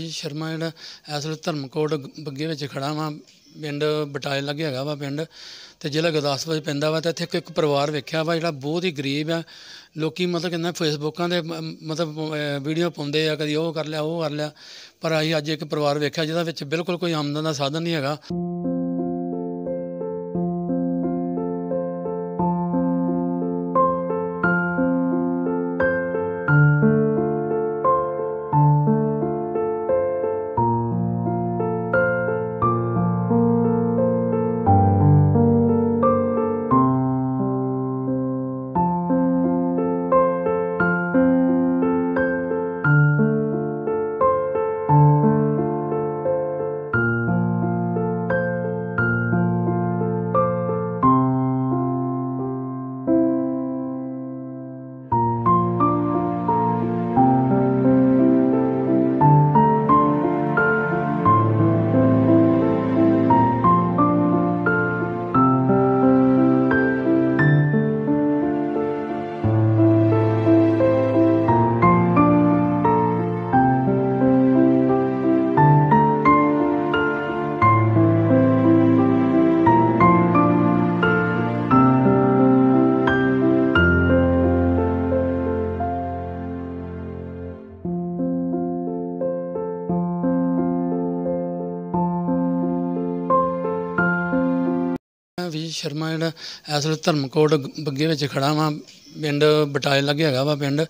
ਜੀ ਸ਼ਰਮਾ ਜਿਹੜਾ ਇਸ ਵੇਲੇ ਧਰਮਕੋਟ ਬੱਗੇ ਵਿੱਚ ਖੜਾ ਵਾਂ ਪਿੰਡ ਬਟਾਏ ਲੱਗੇ ਹੈਗਾ ਵਾ ਪਿੰਡ ਤੇ ਜ਼ਿਲ੍ਹਾ ਗੁਰਦਾਸਪੁਰ ਵਿੱਚ ਪੈਂਦਾ ਵਾ ਤੇ ਇੱਥੇ ਇੱਕ ਪਰਿਵਾਰ ਵੇਖਿਆ ਵਾ ਜਿਹੜਾ ਬਹੁਤ ਹੀ ਗਰੀਬ ਆ ਲੋਕੀ ਮਤਲਬ ਕਹਿੰਦਾ ਫੇਸਬੁੱਕਾਂ ਦੇ ਮਤਲਬ ਵੀਡੀਓ ਪਾਉਂਦੇ ਆ ਕਦੀ ਉਹ ਕਰ ਲਿਆ ਉਹ ਕਰ ਲਿਆ ਪਰ ਅਸੀਂ ਅੱਜ ਇੱਕ ਪਰਿਵਾਰ ਵੇਖਿਆ ਜਿਹਦਾ ਵਿੱਚ ਬਿਲਕੁਲ ਕੋਈ ਆਮਦਨ ਦਾ ਸਾਧਨ ਨਹੀਂ ਹੈਗਾ ਵੀ ਸ਼ਰਮਾ ਜਿਹੜਾ ਇਸ ਵੇਲੇ ਧਰਮਕੋਟ ਬੱਗੇ ਵਿੱਚ ਖੜਾ ਵਾਂ ਪਿੰਡ ਬਟਾਏ ਲੱਗੇ ਹੈਗਾ ਵਾ ਪਿੰਡ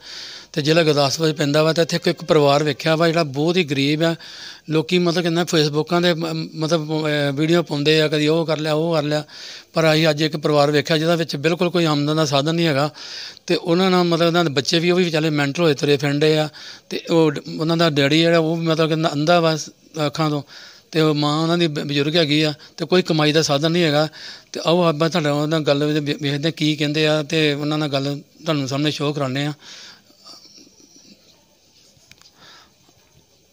ਤੇ ਜ਼ਿਲ੍ਹਾ ਗੁਰਦਾਸਪੁਰ ਵਿੱਚ ਪੈਂਦਾ ਵਾ ਤੇ ਇੱਥੇ ਇੱਕ ਪਰਿਵਾਰ ਵੇਖਿਆ ਵਾ ਜਿਹੜਾ ਬਹੁਤ ਹੀ ਗਰੀਬ ਆ ਲੋਕੀ ਮਤਲਬ ਕਿੰਨਾ ਫੇਸਬੁੱਕਾਂ ਦੇ ਮਤਲਬ ਵੀਡੀਓ ਪਾਉਂਦੇ ਆ ਕਦੀ ਉਹ ਕਰ ਲਿਆ ਉਹ ਕਰ ਲਿਆ ਪਰ ਅਸੀਂ ਅੱਜ ਇੱਕ ਪਰਿਵਾਰ ਵੇਖਿਆ ਜਿਹਦਾ ਵਿੱਚ ਬਿਲਕੁਲ ਕੋਈ ਆਮਦਨ ਦਾ ਸਾਧਨ ਨਹੀਂ ਹੈਗਾ ਤੇ ਉਹਨਾਂ ਨਾਲ ਮਤਲਬ ਉਹਨਾਂ ਦੇ ਬੱਚੇ ਵੀ ਉਹ ਵੀ ਵਿਚਾਲੇ ਮੈਂਟਲ ਹੋਏ ਤਰੇ ਫਿੰਡੇ ਆ ਤੇ ਉਹ ਉਹਨਾਂ ਦਾ ਡੈਡੀ ਜਿਹੜਾ ਉਹ ਮਤਲਬ ਕਹਿੰਦਾ ਅੰਧਾ ਵਾ ਅੱਖਾਂ ਤੋਂ ਤੇ ਉਹ ਮਾਂ ਉਹਨਾਂ ਦੀ ਬਜ਼ੁਰਗ ਹੈਗੀ ਆ ਤੇ ਕੋਈ ਕਮਾਈ ਦਾ ਸਾਧਨ ਨਹੀਂ ਹੈਗਾ ਤੇ ਆਓ ਆਪਾਂ ਤੁਹਾਡਾ ਉਹਨਾਂ ਨਾਲ ਗੱਲ ਵੇਖਦੇ ਕੀ ਕਹਿੰਦੇ ਆ ਤੇ ਉਹਨਾਂ ਨਾਲ ਗੱਲ ਤੁਹਾਨੂੰ ਸਾਹਮਣੇ ਸ਼ੋਅ ਕਰਾਉਂਦੇ ਆ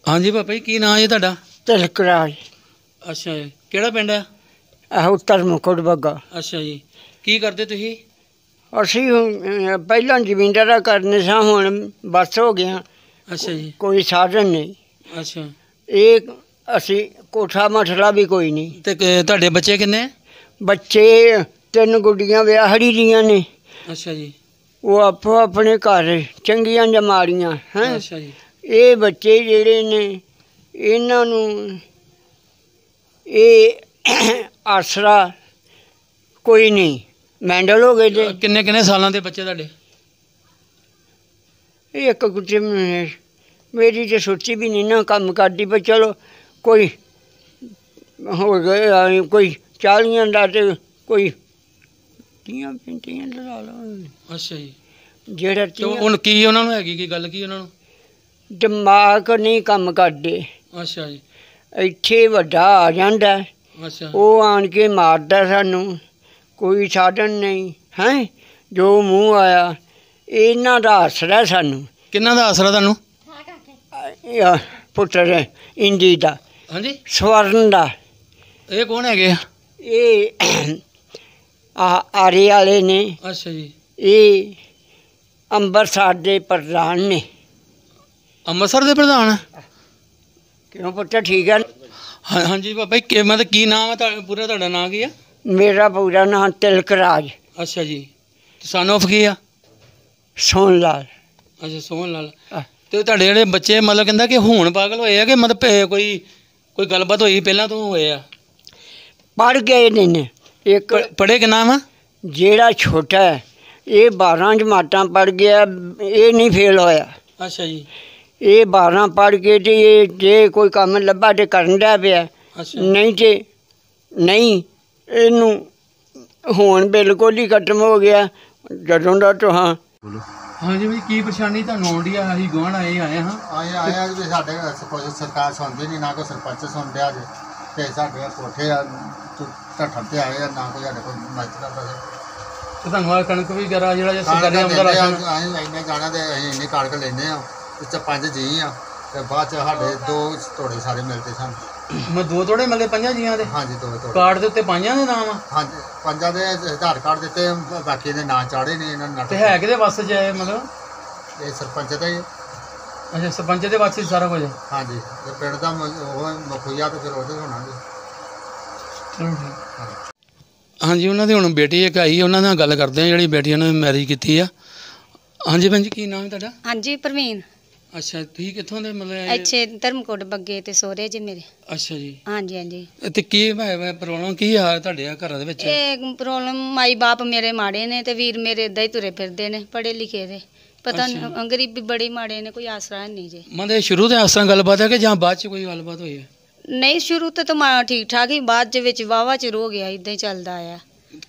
ਹਾਂਜੀ ਪਾਪਾ ਜੀ ਕੀ ਨਾਮ ਹੈ ਤੁਹਾਡਾ ਤਿਲਕਰਾਜ ਅੱਛਾ ਕਿਹੜਾ ਪਿੰਡ ਹੈ ਆਹ ਉੱਤਰ ਮੁਕੜ ਬੱਗਾ ਅੱਛਾ ਜੀ ਕੀ ਕਰਦੇ ਤੁਸੀਂ ਅਸੀਂ ਪਹਿਲਾਂ ਜ਼ਮੀਂਦਾਰਾ ਕਰਨੇ ਸਾਂ ਹੁਣ ਬਸ ਹੋ ਗਿਆ ਅੱਛਾ ਜੀ ਕੋਈ ਸਾਧਨ ਨਹੀਂ ਅੱਛਾ ਇਹ ਅਸੀਂ ਕੋਠਾ ਮਠਲਾ ਵੀ ਕੋਈ ਨਹੀਂ ਤੇ ਤੁਹਾਡੇ ਬੱਚੇ ਕਿੰਨੇ ਬੱਚੇ ਤਿੰਨ ਗੁੱਡੀਆਂ ਵਿਆਹੜੀ ਦੀਆਂ ਨੇ ਅੱਛਾ ਜੀ ਉਹ ਆਪੋ ਆਪਣੇ ਘਰ ਚੰਗੀਆਂ ਜਮਾੜੀਆਂ ਹੈ ਅੱਛਾ ਜੀ ਇਹ ਬੱਚੇ ਜਿਹੜੇ ਨੇ ਇਹਨਾਂ ਨੂੰ ਇਹ ਆਸਰਾ ਕੋਈ ਨਹੀਂ ਮੈਂਡਲ ਹੋ ਗਏ ਤੇ ਕਿੰਨੇ ਕਿੰਨੇ ਸਾਲਾਂ ਦੇ ਬੱਚੇ ਤੁਹਾਡੇ ਇਹ ਇੱਕ ਗੁੱਟੇ ਮੇਰੀ ਜੇ ਸੋਚੀ ਵੀ ਨਹੀਂ ਨਾ ਕੰਮ ਕਰਦੀ ਪਰ ਚਲੋ ਕੋਈ ਹੋ ਗਏ ਕੋਈ ਚਾਲੀਆਂ ਦਾ ਤੇ ਕੋਈ ਕੀਆਂ ਪਿੰਟੀਆਂ ਦਾ ਲਾ ਲਓ ਅੱਛਾ ਜੀ ਜਿਹੜਾ ਤੇ ਹੁਣ ਕੀ ਉਹਨਾਂ ਨੂੰ ਹੈਗੀ ਕੀ ਗੱਲ ਕੀ ਉਹਨਾਂ ਨੂੰ ਦਿਮਾਗ ਨਹੀਂ ਕੰਮ ਕਰਦੇ ਅੱਛਾ ਜੀ ਇੱਥੇ ਵੱਡਾ ਆ ਜਾਂਦਾ ਅੱਛਾ ਉਹ ਆਣ ਕੇ ਮਾਰਦਾ ਸਾਨੂੰ ਕੋਈ ਸਾਧਨ ਨਹੀਂ ਹੈ ਜੋ ਮੂੰਹ ਆਇਆ ਇਹਨਾਂ ਦਾ ਆਸਰਾ ਸਾਨੂੰ ਕਿੰਨਾ ਦਾ ਆਸਰਾ ਤੁਹਾਨੂੰ ਪੁੱਤਰ ਇੰਦੀ ਦਾ ਹਾਂਜੀ ਸਵਰਨ ਦਾ ਇਹ ਕੌਣ ਹੈਗੇ ਇਹ ਆ ਆਰੀ ਵਾਲੇ ਨੇ ਅੱਛਾ ਜੀ ਇਹ ਅੰਮ੍ਰਿਤਸਰ ਦੇ ਪ੍ਰਧਾਨ ਨੇ ਅੰਮ੍ਰਿਤਸਰ ਦੇ ਪ੍ਰਧਾਨ ਕਿਉਂ ਪੁੱਤਿਆ ਠੀਕ ਹੈ ਹਾਂਜੀ ਬਾਬਾ ਕੀ ਮੈਂ ਮਤਲਬ ਕੀ ਨਾਮ ਹੈ ਤੁਹਾਡਾ ਪੂਰਾ ਤੁਹਾਡਾ ਨਾਮ ਕੀ ਆ ਮੇਰਾ ਪੂਰਾ ਨਾਮ ਤਿਲਕ ਰਾਜ ਅੱਛਾ ਜੀ ਸਨ ਆਫ ਕੀ ਆ ਸੋਨ ਲਾਲ ਅੱਛਾ ਸੋਹਣ ਲਾਲ ਤੇ ਤੁਹਾਡੇ ਜਿਹੜੇ ਬੱਚੇ ਮਤਲਬ ਕਹਿੰਦਾ ਕਿ ਹੁਣ ਪਾਗਲ ਹੋਏ ਆ ਕਿ ਮਤਲਬ ਕੋਈ ਕੋਈ ਗੱਲਬਾਤ ਹੋਈ ਪਹਿਲਾਂ ਤੋਂ ਹੋਏ ਆ ਪੜ ਗਏ ਨੇ ਨੇ ਇੱਕ ਪੜੇ ਕਿ ਨਾਮ ਜਿਹੜਾ ਛੋਟਾ ਹੈ ਇਹ 12 ਜਮਾਤਾਂ ਪੜ ਗਿਆ ਇਹ ਨਹੀਂ ਫੇਲ ਹੋਇਆ ਅੱਛਾ ਜੀ ਇਹ 12 ਪੜ ਕੇ ਤੇ ਇਹ ਜੇ ਕੋਈ ਕੰਮ ਲੱਭਾ ਤੇ ਕਰਨ ਦਾ ਪਿਆ ਨਹੀਂ ਤੇ ਨਹੀਂ ਇਹਨੂੰ ਹੁਣ ਬਿਲਕੁਲ ਹੀ ਖਤਮ ਹੋ ਗਿਆ ਜਦੋਂ ਦਾ ਤੁਹਾਂ ਬੋਲੋ ਹਾਂਜੀ ਜੀ ਕੀ ਪਰੇਸ਼ਾਨੀ ਤੁਹਾਨੂੰ ਆਉਂਦੀ ਆ ਅਸੀਂ ਗਵਾਂਢ ਆਏ ਆਏ ਹਾਂ ਆਏ ਆਇਆ ਤੇ ਸਾਡੇ ਕੋਈ ਸਰਕਾਰ ਸੁਣਦੀ ਨਹੀਂ ਨਾ ਕੋ ਸਰਪੰਚ ਸੁਣਦਿਆ ਜੇ ਤੇ ਸਾਡੇ ਕੋਠੇ ਆ ਟੱਠਾ ਤੇ ਆਏ ਆ ਨਾ ਕੋ ਸਾਡੇ ਕੋ ਮਦਦ ਕਰਦਾ ਸੀ ਤੇ ਤੁਹਾਨੂੰ ਆ ਕਣਕ ਵੀ ਜਰਾ ਜਿਹੜਾ ਜੇ ਸਰਕਾਰੀ ਅੰਦਰ ਆ ਅਸੀਂ ਇੰਨੇ ਜਾਣਾ ਤੇ ਅਸੀਂ ਇੰਨੇ ਕਾਰਕ ਲੈਨੇ ਆ ਤੇ ਚ ਪੰਜ ਜੀ ਆ ਤੇ ਬਾਅਦ ਚ ਸਾਡੇ ਦੋ ਤੋੜੇ ਸਾਰੇ ਮਿਲਦੇ ਸਾਨੂੰ ਮੈਂ ਦੋ ਥੋੜੇ ਮਲੇ ਪੰਜਾਂ ਜੀਆਂ ਦੇ ਹਾਂਜੀ ਦੋ ਥੋੜੇ ਕਾਰਡ ਦੇ ਉੱਤੇ ਪੰਜਾਂ ਦੇ ਨਾਮ ਹਾਂਜੀ ਪੰਜਾਂ ਦੇ ਆਧਾਰ ਕਾਰਡ ਦਿੱਤੇ ਬਾਕੀ ਦੇ ਨਾਂ ਚਾੜੇ ਨੇ ਇਹਨਾਂ ਨਾਲ ਤੇ ਹੈ ਕਿਹਦੇ ਵਾਸਤੇ ਜਾਏ ਮਤਲਬ ਇਹ ਸਰਪੰਚ ਦਾ ਹੀ ਅੱਛਾ ਸਰਪੰਚ ਦੇ ਵਾਸਤੇ ਸਾਰਾ ਕੁਝ ਹਾਂਜੀ ਤੇ ਪਿੰਡ ਦਾ ਉਹ ਮੁਖੀਆ ਤੇ ਫਿਰ ਉਹਦੇ ਹੋਣਾ ਜੀ ਹਾਂਜੀ ਉਹਨਾਂ ਦੀ ਹੁਣ ਬੇਟੀ ਇੱਕ ਆਈ ਉਹਨਾਂ ਨਾਲ ਗੱਲ ਕਰਦੇ ਆ ਜਿਹੜੀ ਬੇਟੀਆਂ ਨੇ ਮੈਰਿਜ ਕੀਤੀ ਆ ਹਾਂਜੀ ਭੈਣ ਜੀ ਕੀ ਨਾਮ ਹੈ ਤੁਹਾਡਾ ਹਾਂਜੀ ਪ੍ਰਵੀਨ ਅੱਛਾ ਤੁਸੀਂ ਕਿੱਥੋਂ ਦੇ ਮਤਲਬ ਇਹ- ਇੱਥੇ ਧਰਮਕੋਟ ਬੱਗੇ ਤੇ ਸੋਹਰੇ ਜੀ ਮੇਰੇ ਅੱਛਾ ਜੀ ਹਾਂਜੀ ਹਾਂਜੀ ਤੇ ਕੀ ਮੈਂ ਪ੍ਰੋਬਲਮ ਕੀ ਆ ਤੁਹਾਡੇ ਆ ਘਰਾਂ ਦੇ ਵਿੱਚ ਇਹ ਪ੍ਰੋਬਲਮ ਮਾਈ ਬਾਪ ਮੇਰੇ ਮਾੜੇ ਨੇ ਤੇ ਵੀਰ ਮੇਰੇ ਇਦਾਂ ਹੀ ਤੁਰੇ ਫਿਰਦੇ ਨੇ ਪੜੇ ਲਿਖੇ ਦੇ ਪਤਾ ਨਹੀਂ ਅੱਛਾ। ਗਰੀਬੀ ਬੜੀ ਮਾੜੇ ਨੇ ਕੋਈ ਆਸਰਾ ਨਹੀਂ ਜੇ ਮੰਦੇ ਸ਼ੁਰੂ ਤੋਂ ਆਸਰਾ ਗੱਲਬਾਤ ਹੈ ਕਿ ਜਾਂ ਬਾਅਦ ਚ ਕੋਈ ਗੱਲਬਾਤ ਹੋਈ ਹੈ ਨਹੀਂ ਸ਼ੁਰੂ ਤੋਂ ਤਾਂ ਠੀਕ ਠਾਕ ਹੀ ਬਾਅਦ ਦੇ ਵਿੱਚ ਵਾਵਾ ਚ ਰੋ ਗਿਆ ਇਦਾਂ ਹੀ ਚੱਲਦਾ ਆ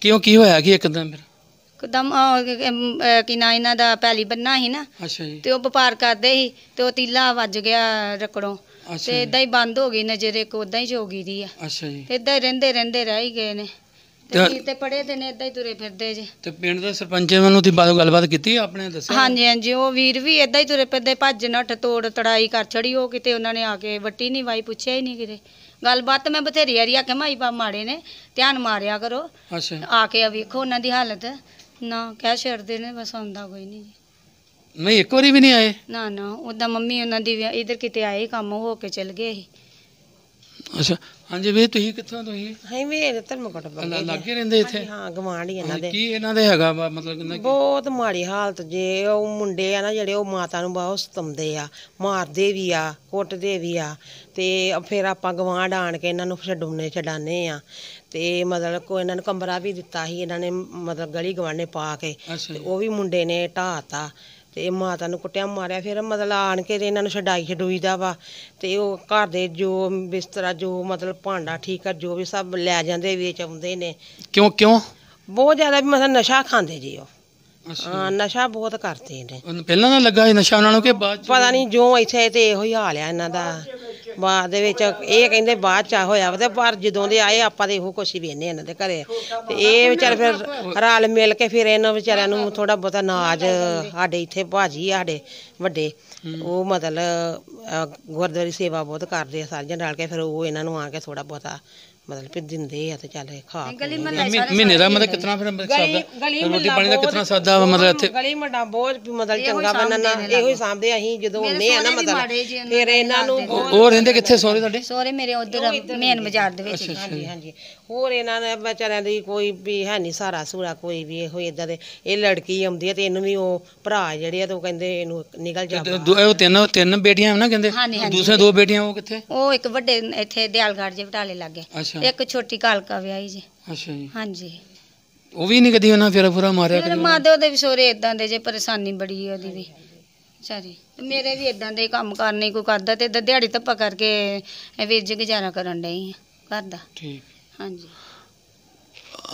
ਕਿਉਂ ਕੀ ਹੋਇਆ ਕਿ ਇੱਕਦਮ ਫਿਰ ਕਦਮ ਕਿ ਨਾ ਇਹਨਾਂ ਦਾ ਪੈਲੀ ਬੰਨਾ ਸੀ ਨਾ ਅੱਛਾ ਜੀ ਤੇ ਉਹ ਵਪਾਰ ਕਰਦੇ ਸੀ ਤੇ ਉਹ ਤੀਲਾ ਵੱਜ ਗਿਆ ਰਕੜੋਂ ਤੇ ਇਦਾਂ ਹੀ ਬੰਦ ਹੋ ਗਈ ਨਜ਼ਰ ਇੱਕ ਉਦਾਂ ਹੀ ਜੋਗੀ ਦੀ ਆ ਅੱਛਾ ਜੀ ਤੇ ਇਦਾਂ ਹੀ ਰਹਿੰਦੇ ਰਹਿੰਦੇ ਰਹਿ ਹੀ ਗਏ ਨੇ ਤੇ ਤੇ ਪੜੇ ਦੇ ਨੇ ਇਦਾਂ ਹੀ ਤੁਰੇ ਫਿਰਦੇ ਜੇ ਤੇ ਪਿੰਡ ਦੇ ਸਰਪੰਚ ਨੂੰ ਤੀ ਬਾਤ ਗੱਲਬਾਤ ਕੀਤੀ ਆਪਣੇ ਦੱਸਿਆ ਹਾਂਜੀ ਹਾਂਜੀ ਉਹ ਵੀਰ ਵੀ ਇਦਾਂ ਹੀ ਤੁਰੇ ਫਿਰਦੇ ਭੱਜ ਨੱਠ ਤੋੜ ਤੜਾਈ ਕਰ ਛੜੀ ਉਹ ਕਿਤੇ ਉਹਨਾਂ ਨੇ ਆ ਕੇ ਵੱਟੀ ਨਹੀਂ ਵਾਈ ਪੁੱਛਿਆ ਹੀ ਨਹੀਂ ਕਿਤੇ ਗੱਲਬਾਤ ਮੈਂ ਬਥੇਰੀ ਆਰੀ ਆ ਮਾਈ ਬਾ ਮਾੜੇ ਨੇ ਧਿਆਨ ਮਾਰਿਆ ਕਰੋ ਅੱਛਾ ਆ ਕੇ ਵੇਖੋ ਉਹਨਾਂ ਦੀ ਹਾਲਤ ਨਾ ਕਹਿ ਛੱਡਦੇ ਨੇ ਬਸ ਆਉਂਦਾ ਕੋਈ ਨਹੀਂ ਜੀ ਨਹੀਂ ਇੱਕ ਵਾਰੀ ਵੀ ਨਹੀਂ ਆਏ ਨਾ ਨਾ ਉਹਦਾ ਮੰਮੀ ਉਹਨਾਂ ਦੀ ਇਧਰ ਕਿਤੇ ਆਏ ਕੰਮ ਹੋ ਕੇ ਚਲ ਗਏ ਸੀ ਅੱਛਾ ਹਾਂਜੀ ਵੀ ਤੁਸੀਂ ਕਿੱਥੋਂ ਤੁਸੀਂ ਹਾਂ ਵੀ ਇਹ ਧਰਮਕੋਟ ਲਾ- ਬੰਗੇ ਰਹਿੰਦੇ ਇੱਥੇ ਹਾਂ ਹੀ ਇਹਨਾਂ ਦੇ ਕੀ ਇਹਨਾਂ ਦੇ ਹੈਗਾ ਮਤਲਬ ਕਿੰਨਾ ਕੀ- ਬਹੁਤ ਮਾੜੀ ਹਾਲਤ ਜੇ ਉਹ ਮੁੰਡੇ ਆ ਨਾ ਜਿਹੜੇ ਉਹ ਮਾਤਾ ਨੂੰ ਬਹੁਤ ਸਤਮਦੇ ਆ ਮਾਰਦੇ ਵੀ ਆ ਕੁੱਟਦੇ ਵੀ ਆ ਤੇ ਫਿਰ ਆਪਾਂ ਗਵਾਂਢ ਆਣ ਕੇ ਇਹਨਾਂ ਨੂੰ ਛਡਾਉਨੇ ਛਡਾਨੇ ਆ ਤੇ ਮਤਲਬ ਕੋ ਇਹਨਾਂ ਨੂੰ ਕਮਰਾ ਵੀ ਦਿੱਤਾ ਸੀ ਇਹਨਾਂ ਨੇ ਮਤਲਬ ਗਲੀ ਗਵਾਂਢੇ ਪਾ ਕੇ ਤੇ ਉਹ ਵੀ ਮੁੰਡੇ ਨੇ ਢਾਤਾ ਤੇ ਮਾਤਾ ਨੂੰ ਕੁੱਟਿਆ ਮਾਰਿਆ ਫਿਰ ਮਤਲਬ ਆਣ ਕੇ ਤੇ ਇਹਨਾਂ ਨੂੰ ਛਡਾਈ ਛਡੂਈਦਾ ਵਾ ਤੇ ਉਹ ਘਰ ਦੇ ਜੋ ਬਿਸਤਰਾ ਜੋ ਮਤਲਬ ਭਾਂਡਾ ਠੀਕ ਆ ਜੋ ਵੀ ਸਭ ਲੈ ਜਾਂਦੇ ਵੇਚ ਆਉਂਦੇ ਨੇ ਕਿਉਂ ਕਿਉਂ ਬਹੁਤ ਜ਼ਿਆਦਾ ਵੀ ਮਤਲਬ ਨਸ਼ਾ ਖਾਂਦੇ ਜੀ ਉਹ ਹਾਂ ਨਸ਼ਾ ਬਹੁਤ ਕਰਦੇ ਨੇ ਪਹਿਲਾਂ ਨਾ ਲੱਗਾ ਨਸ਼ਾ ਉਹਨਾਂ ਨੂੰ ਕਿ ਬਾਅਦ ਚ? ਪਤਾ ਨਹੀਂ ਜੋ ਇੱਥੇ ਤੇ ਇਹੋ ਹੀ ਹਾਲ ਆ ਇਹਨਾਂ ਦਾ ਬਾਅਦ ਦੇ ਵਿੱਚ ਇਹ ਕਹਿੰਦੇ ਬਾਅਦ ਚ ਹੋਇਆ ਵਾ ਤੇ ਪਰ ਜਦੋਂ ਦੇ ਆਏ ਆਪਾਂ ਦੇ ਇਹੋ ਕੁਛ ਹੀ ਵੇਨੇ ਇਹਨਾਂ ਦੇ ਘਰੇ ਤੇ ਇਹ ਵਿਚਾਰ ਫਿਰ ਰਲ ਮਿਲ ਕੇ ਫਿਰ ਇਹਨਾਂ ਵਿਚਾਰਿਆਂ ਨੂੰ ਥੋੜਾ ਬਹੁਤਾ ਨਾਜ ਸਾਡੇ ਇੱਥੇ ਭਾਜੀ ਸਾਡੇ ਵੱਡੇ ਉਹ ਮਤਲਬ ਗੁਰਦੁਆਰੇ ਸੇਵਾ ਬਹੁਤ ਕਰਦੇ ਆ ਸਾਰੀਆਂ ਰਲ ਕੇ ਫਿਰ ਉਹ ਇਹਨਾਂ ਨੂੰ ਆ ਕੇ ਥੋੜਾ ਬਹੁਤਾ ਮਤਲਬ ਕਿ ਦਿੰਦੇ ਆ ਤੇ ਚੱਲ ਖਾ ਮਹੀਨੇ ਦਾ ਮਤਲਬ ਕਿਤਨਾ ਫਿਰ ਗਲੀ ਰੋਟੀ ਪਾਣੀ ਦਾ ਕਿਤਨਾ ਸਾਦਾ ਮਤਲਬ ਇੱਥੇ ਗਲੀ ਮੰਡਾ ਬਹੁਤ ਮਤਲਬ ਚੰਗਾ ਬੰਨਾ ਨਾ ਇਹੋ ਹੀ ਸਾਹਮਣੇ ਅਸੀਂ ਜਦੋਂ ਆਉਂਦੇ ਆ ਨਾ ਮਤਲਬ ਫਿਰ ਇਹਨਾਂ ਨੂੰ ਉਹ ਰਹਿੰਦੇ ਕਿੱਥੇ ਸੋਹਰੇ ਤੁਹਾਡੇ ਸੋਹਰੇ ਮੇਰੇ ਉਧਰ ਮੇਨ ਬਾਜ਼ਾਰ ਦੇ ਵਿੱਚ ਹਾਂਜੀ ਹਾਂਜੀ ਹੋਰ ਇਹਨਾਂ ਨੇ ਵਿਚਾਰਿਆਂ ਦੀ ਕੋਈ ਵੀ ਹੈ ਨਹੀਂ ਸਾਰਾ ਸੂਰਾ ਕੋਈ ਵੀ ਇਹੋ ਇਦਾਂ ਦੇ ਇਹ ਲੜਕੀ ਆਉਂਦੀ ਹੈ ਤੇ ਇਹਨੂੰ ਵੀ ਉਹ ਭਰਾ ਜਿਹੜੇ ਆ ਤੇ ਉਹ ਕਹਿੰਦੇ ਇਹਨੂੰ ਨਿਕਲ ਜਾਂਦਾ ਉਹ ਤਿੰਨ ਤਿੰਨ ਬੇਟੀਆਂ ਨਾ ਕਹਿੰਦੇ ਦੂਸਰੇ ਦੋ ਬੇਟੀਆਂ ਉਹ ਕਿੱਥੇ ਉਹ ਇੱਕ ਵੱਡੇ ਇੱਥੇ ਦਿਆਲਗੜ੍ਹ ਜੇ ਬਟਾਲੇ ਲੱਗੇ ਇੱਕ ਛੋਟੀ ਕਾਲਕਾ ਵਿਆਹੀ ਜੀ ਅੱਛਾ ਜੀ ਹਾਂਜੀ ਉਹ ਵੀ ਨਹੀਂ ਕਦੀ ਉਹਨਾਂ ਫੇਰਾ ਫੁਰਾ ਮਾਰਿਆ ਕਦੀ ਮਾਂ ਦੇ ਵਿਸੋਰੇ ਇਦਾਂ ਦੇ ਜੇ ਪਰੇਸ਼ਾਨੀ ਬੜੀ ਹੈ ਉਹਦੀ ਵੀ ਸਾਰੀ ਮੇਰੇ ਵੀ ਇਦਾਂ ਦੇ ਕੰਮ ਕਰਨੇ ਕੋਈ ਕਰਦਾ ਤੇ ਦਿਹਾੜੀ ਧੱਪਾ ਕਰਕੇ ਇਹ ਵੀਰ ਜੀ ਗੁਜ਼ਾਰਾ ਕਰਨ ਡਈ ਕਰਦਾ ਠੀਕ ਹਾਂਜੀ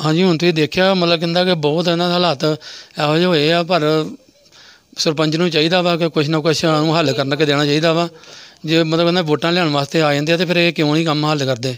ਹਾਂਜੀ ਹੁਣ ਤੁਸੀਂ ਦੇਖਿਆ ਮਤਲਬ ਕਹਿੰਦਾ ਕਿ ਬਹੁਤ ਇਹਨਾਂ ਦਾ ਹਾਲਾਤ ਇਹੋ ਜਿਹੇ ਹੋਏ ਆ ਪਰ ਸਰਪੰਚ ਨੂੰ ਚਾਹੀਦਾ ਵਾ ਕਿ ਕੁਛ ਨਾ ਕੁਛ ਉਹਨਾਂ ਨੂੰ ਹੱਲ ਕਰਨ ਕੇ ਦੇਣਾ ਚਾਹੀਦਾ ਵਾ ਜੇ ਮਤਲਬ ਕਹਿੰਦਾ ਵੋਟਾਂ ਲੈਣ ਵਾਸਤੇ ਆ ਜਾਂਦੇ ਆ ਤੇ ਫਿਰ ਇਹ ਕਿਉਂ ਨਹੀਂ ਕੰਮ ਹੱਲ ਕਰਦੇ